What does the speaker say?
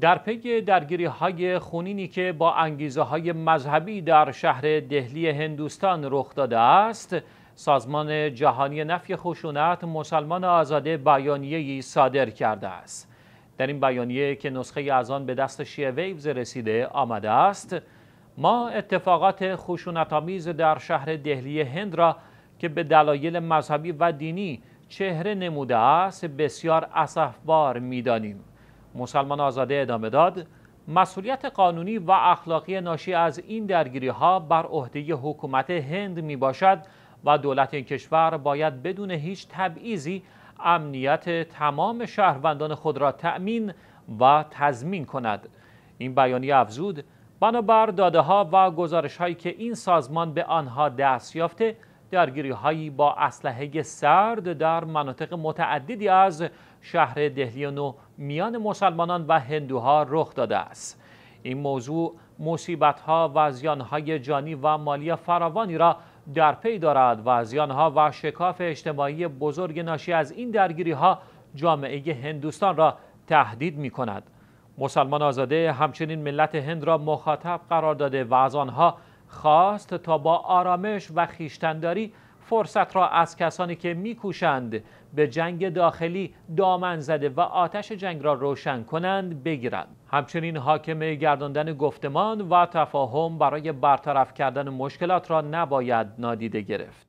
در پی درگیری های خونینی که با انگیزه های مذهبی در شهر دهلی هندوستان رخ داده است سازمان جهانی نفی خشونت مسلمان آزاده بیانیه‌ای صادر کرده است در این بیانیه که نسخه از آن به دست شیعه ویوز رسیده آمده است ما اتفاقات آمیز در شهر دهلی هند را که به دلایل مذهبی و دینی چهره نموده است بسیار می میدانیم مسلمان آزاده ادامه داد مسئولیت قانونی و اخلاقی ناشی از این درگیری ها بر عهده حکومت هند می باشد و دولت این کشور باید بدون هیچ تبعیضی امنیت تمام شهروندان خود را تأمین و تضمین کند این بیانیه افزود بنابر داده ها و گزارش هایی که این سازمان به آنها دست یافته درگیری هایی با اسلحه سرد در مناطق متعددی از شهر دهلی نو میان مسلمانان و هندوها رخ داده است این موضوع مصیبت ها و زیان های جانی و مالی فراوانی را در پی دارد و زیان ها و شکاف اجتماعی بزرگ ناشی از این درگیری ها جامعه هندوستان را تهدید می کند مسلمان آزاده همچنین ملت هند را مخاطب قرار داده و از آنها خواست تا با آرامش و خیشتنداری فرصت را از کسانی که میکوشند به جنگ داخلی دامن زده و آتش جنگ را روشن کنند بگیرند همچنین حاکم گرداندن گفتمان و تفاهم برای برطرف کردن مشکلات را نباید نادیده گرفت